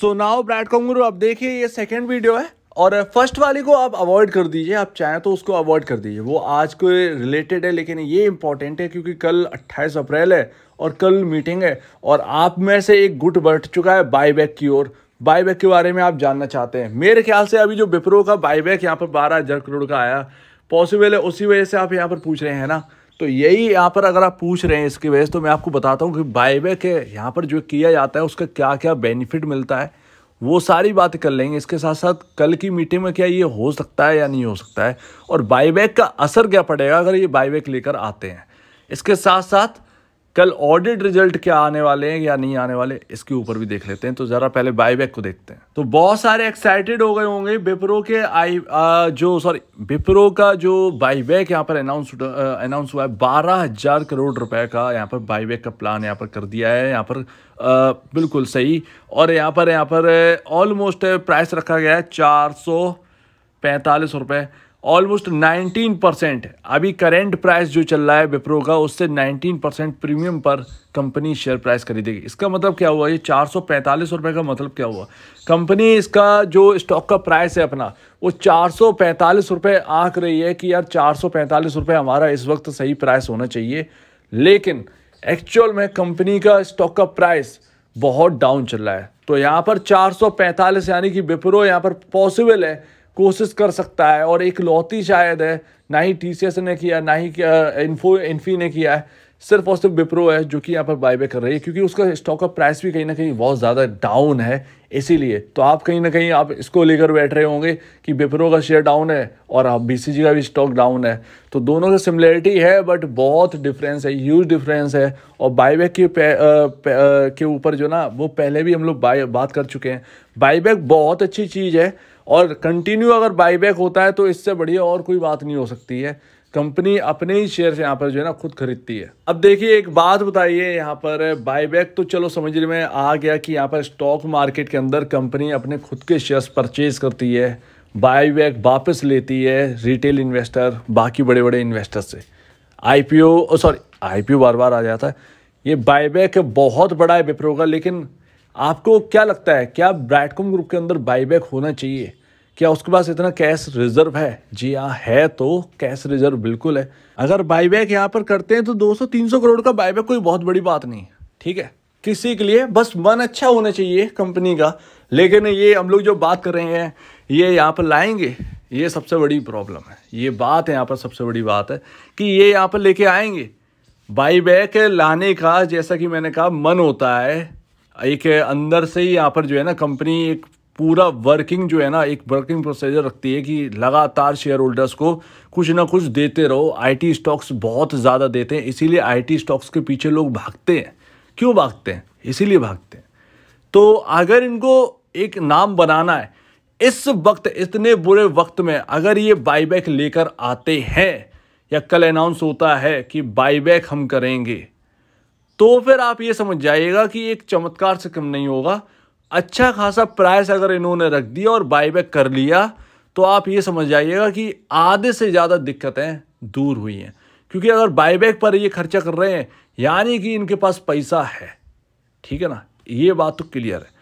so now bread आप देखिए ये सेकेंड वीडियो है और फर्स्ट uh, वाली को आप अवॉइड कर दीजिए आप चाहें तो उसको अवॉइड कर दीजिए वो आज को रिलेटेड है लेकिन ये इंपॉर्टेंट है क्योंकि कल 28 अप्रैल है और कल मीटिंग है और आप में से एक गुट बढ़ चुका है बैक की ओर बैक के बारे में आप जानना चाहते हैं मेरे ख्याल से अभी जो विप्रो का बैक यहाँ पर बारह हज़ार करोड़ का आया पॉसिबल है उसी वजह से आप यहाँ पर पूछ रहे हैं ना तो यही यहाँ पर अगर आप पूछ रहे हैं इसकी वजह से तो मैं आपको बताता हूँ कि बायबैक है यहाँ पर जो किया जाता है उसका क्या क्या बेनिफिट मिलता है वो सारी बातें कर लेंगे इसके साथ साथ कल की मीटिंग में क्या ये हो सकता है या नहीं हो सकता है और बायबैक का असर क्या पड़ेगा अगर ये बायबैक लेकर आते हैं इसके साथ साथ कल ऑडिट रिजल्ट क्या आने वाले हैं या नहीं आने वाले इसके ऊपर भी देख लेते हैं तो जरा पहले बायबैक को देखते हैं तो बहुत सारे एक्साइटेड हो गए होंगे बिप्रो के आई आ, जो सॉरी बिप्रो का जो बायबैक यहाँ पर अनाउंस अनाउंस हुआ है बारह हजार करोड़ रुपए का यहाँ पर बायबैक का प्लान यहाँ पर कर दिया है यहाँ पर आ, बिल्कुल सही और यहाँ पर यहाँ पर ऑलमोस्ट प्राइस रखा गया है चार सौ पैंतालीस रुपये ऑलमोस्ट 19 परसेंट अभी करेंट प्राइस जो चल रहा है विप्रो का उससे 19 परसेंट प्रीमियम पर कंपनी शेयर प्राइस खरीदेगी इसका मतलब क्या हुआ ये चार सौ रुपए का मतलब क्या हुआ कंपनी इसका जो स्टॉक का प्राइस है अपना वो चार सौ रुपए आंक रही है कि यार चार सौ रुपए हमारा इस वक्त सही प्राइस होना चाहिए लेकिन एक्चुअल में कंपनी का स्टॉक का प्राइस बहुत डाउन चल रहा है तो यहाँ पर चार यानी कि विप्रो यहाँ पर पॉसिबल है कोशिश कर सकता है और एक लौती शायद है ना ही टी ने किया ना ही इन्फो इन्फी ने किया है सिर्फ और सिर्फ विप्रो है जो कि यहाँ पर बाईबैक कर रही है क्योंकि उसका स्टॉक का प्राइस भी कहीं ना कहीं बहुत ज़्यादा डाउन है इसीलिए तो आप कहीं ना कहीं आप इसको लेकर बैठ रहे होंगे कि विप्रो का शेयर डाउन है और आप बी का भी स्टॉक डाउन है तो दोनों का सिमिलरिटी है बट बहुत डिफरेंस है ह्यूज डिफरेंस है और बाईबैक के पे, आ, पे, आ, के ऊपर जो ना वो पहले भी हम लोग बात कर चुके हैं बाईबैक बहुत अच्छी चीज़ है और कंटिन्यू अगर बाईबैक होता है तो इससे बढ़िया और कोई बात नहीं हो सकती है कंपनी अपने ही शेयर यहाँ पर जो है ना खुद खरीदती है अब देखिए एक बात बताइए यहाँ पर बाईबैक तो चलो समझ में आ गया कि यहाँ पर स्टॉक मार्केट के अंदर कंपनी अपने खुद के शेयर्स परचेज करती है बाईबैक वापस लेती है रिटेल इन्वेस्टर बाकी बड़े बड़े इन्वेस्टर से आई पी सॉरी आई बार बार आ जाता है ये बाईबैक बहुत बड़ा है विप्रो का लेकिन आपको क्या लगता है क्या ब्राइटकॉम ग्रुप के अंदर बाईबैक होना चाहिए क्या उसके पास इतना कैश रिजर्व है जी हाँ है तो कैश रिजर्व बिल्कुल है अगर बाईबैक यहाँ पर करते हैं तो 200-300 करोड़ का बाईबैक कोई बहुत बड़ी बात नहीं ठीक है किसी के लिए बस मन अच्छा होना चाहिए कंपनी का लेकिन ये हम लोग जो बात कर रहे हैं ये यहाँ पर लाएंगे ये सबसे बड़ी प्रॉब्लम है ये बात है यहाँ पर सबसे बड़ी बात है कि ये यहाँ पर लेके आएंगे बाईबैक लाने का जैसा कि मैंने कहा मन होता है एक अंदर से ही यहाँ पर जो है ना कंपनी एक पूरा वर्किंग जो है ना एक वर्किंग प्रोसीजर रखती है कि लगातार शेयर होल्डर्स को कुछ ना कुछ देते रहो आईटी स्टॉक्स बहुत ज़्यादा देते हैं इसीलिए आईटी स्टॉक्स के पीछे लोग भागते हैं क्यों भागते हैं इसीलिए भागते हैं तो अगर इनको एक नाम बनाना है इस वक्त इतने बुरे वक्त में अगर ये बाईबैक लेकर आते हैं या कल अनाउंस होता है कि बाईबैक हम करेंगे तो फिर आप ये समझ जाइएगा कि एक चमत्कार से कम नहीं होगा अच्छा खासा प्राइस अगर इन्होंने रख दिया और बाईबैक कर लिया तो आप ये समझ जाइएगा कि आधे से ज़्यादा दिक्कतें दूर हुई हैं क्योंकि अगर बाईबैक पर ये खर्चा कर रहे हैं यानी कि इनके पास पैसा है ठीक है ना ये बात तो क्लियर है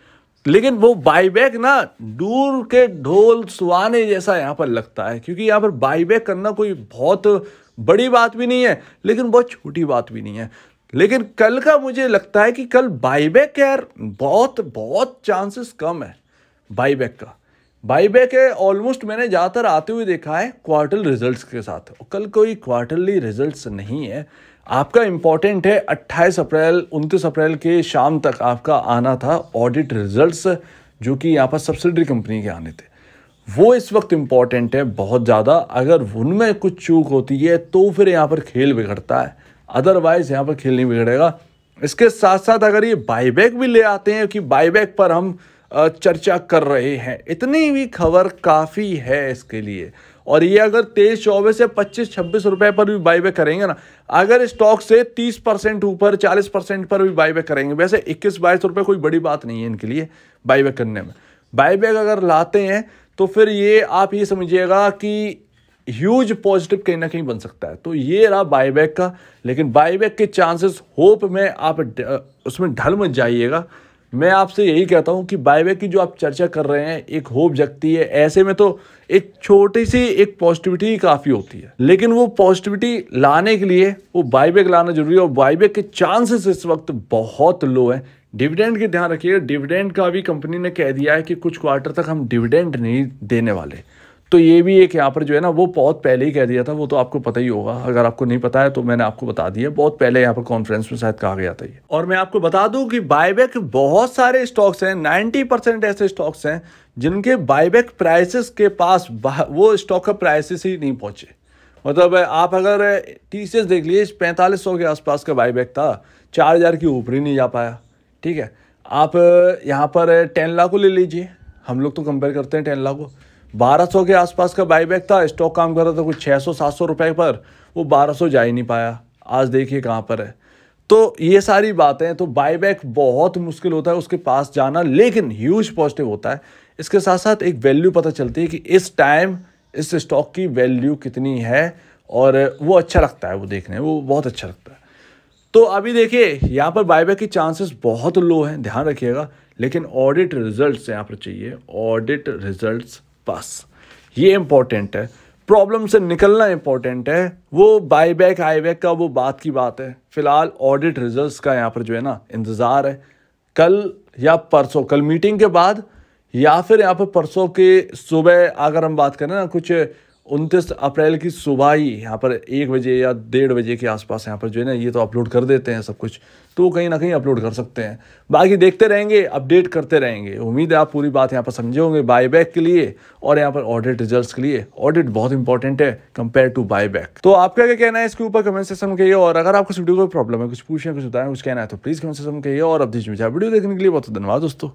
लेकिन वो बाईबैक ना दूर के ढोल सुहाने जैसा यहाँ पर लगता है क्योंकि यहाँ पर बाईबैक करना कोई बहुत बड़ी बात भी नहीं है लेकिन बहुत छोटी बात भी नहीं है लेकिन कल का मुझे लगता है कि कल बाईबैक यार बहुत बहुत चांसेस कम है बाईबैक का बाईबैक है ऑलमोस्ट मैंने ज़्यादातर आते हुए देखा है क्वार्टर रिजल्ट्स के साथ कल कोई क्वार्टरली रिजल्ट्स नहीं है आपका इम्पॉर्टेंट है 28 अप्रैल 29 अप्रैल के शाम तक आपका आना था ऑडिट रिजल्ट्स जो कि यहाँ पर सब्सिडरी कंपनी के आने थे वो इस वक्त इम्पॉर्टेंट है बहुत ज़्यादा अगर उनमें कुछ चूक होती है तो फिर यहाँ पर खेल बिगड़ता है अदरवाइज यहाँ पर खेल नहीं बिगड़ेगा इसके साथ साथ अगर ये बाईबैक भी ले आते हैं कि बाईबैक पर हम चर्चा कर रहे हैं इतनी भी खबर काफ़ी है इसके लिए और ये अगर तेईस चौबीस से पच्चीस छब्बीस रुपए पर भी बाईबैक करेंगे ना अगर स्टॉक से तीस परसेंट ऊपर चालीस परसेंट पर भी बाईबैक करेंगे वैसे इक्कीस बाईस रुपये कोई बड़ी बात नहीं है इनके लिए बाईबैक करने में बाईबैक अगर लाते हैं तो फिर ये आप ये समझिएगा कि ह्यूज पॉजिटिव कहीं ना कहीं बन सकता है तो ये रहा बायबैक का लेकिन बायबैक के चांसेस होप में आप उसमें ढल मत जाइएगा मैं आपसे यही कहता हूँ कि बायबैक की जो आप चर्चा कर रहे हैं एक होप जगती है ऐसे में तो एक छोटी सी एक पॉजिटिविटी काफ़ी होती है लेकिन वो पॉजिटिविटी लाने के लिए वो बायबैक लाना जरूरी है और बायबैक के चांसेस इस वक्त बहुत लो हैं डिविडेंड के ध्यान रखिएगा डिविडेंड का भी कंपनी ने कह दिया है कि कुछ क्वार्टर तक हम डिविडेंड नहीं देने वाले तो ये भी एक यहाँ पर जो है ना वो बहुत पहले ही कह दिया था वो तो आपको पता ही होगा अगर आपको नहीं पता है तो मैंने आपको बता दिया बहुत पहले यहाँ पर कॉन्फ्रेंस में शायद कहा गया था ये और मैं आपको बता दूं कि बायबैक बहुत सारे स्टॉक्स हैं नाइन्टी परसेंट ऐसे स्टॉक्स हैं जिनके बायबैक प्राइसेस के पास वो स्टॉक का प्राइसेस ही नहीं पहुंचे मतलब आप अगर टी देख लीजिए पैंतालीस के आसपास का बायबैक था चार हज़ार के ऊपर ही नहीं जा पाया ठीक है आप यहाँ पर टेन लाख को ले लीजिए हम लोग तो कंपेयर करते हैं टेन लाख को 1200 के आसपास का बाईबैक था स्टॉक काम कर रहा था कुछ 600-700 रुपए पर वो 1200 जा ही नहीं पाया आज देखिए कहाँ पर है तो ये सारी बातें तो बाईबैक बहुत मुश्किल होता है उसके पास जाना लेकिन ह्यूज पॉजिटिव होता है इसके साथ साथ एक वैल्यू पता चलती है कि इस टाइम इस स्टॉक की वैल्यू कितनी है और वो अच्छा लगता है वो देखने वो बहुत अच्छा लगता है तो अभी देखिए यहाँ पर बाईबैक की चांसेस बहुत लो हैं ध्यान रखिएगा लेकिन ऑडिट रिजल्ट्स यहाँ पर चाहिए ऑडिट रिजल्ट्स पास ये इंपॉर्टेंट है प्रॉब्लम से निकलना इंपॉर्टेंट है वो बाई बैक आई बैक का वो बात की बात है फिलहाल ऑडिट रिजल्ट्स का यहाँ पर जो है ना इंतज़ार है कल या परसों कल मीटिंग के बाद या फिर यहाँ पर परसों के सुबह अगर हम बात करें ना कुछ उनतीस अप्रैल की सुबह ही यहाँ पर एक बजे या डेढ़ बजे के आसपास यहाँ पर जो है ना ये तो अपलोड कर देते हैं सब कुछ तो वो कहीं ना कहीं अपलोड कर सकते हैं बाकी देखते रहेंगे अपडेट करते रहेंगे उम्मीद है आप पूरी बात यहाँ पर समझे होंगे बायबैक के लिए और यहाँ पर ऑडिट रिजल्ट के लिए ऑडिट बहुत इंपॉर्टेंट है कंपेयर टू बायबैक तो आपका क्या कहना है इसके ऊपर कमेंट सेक्शन में कहिए और अगर आपको इस वीडियो कोई प्रॉब्लम है कुछ पूछना कुछ बताएं कुछ कहना है तो प्लीज़ कमेंट सेक्शन में कहिए और अब दीजिए वीडियो देखने के लिए बहुत धन्यवाद दोस्तों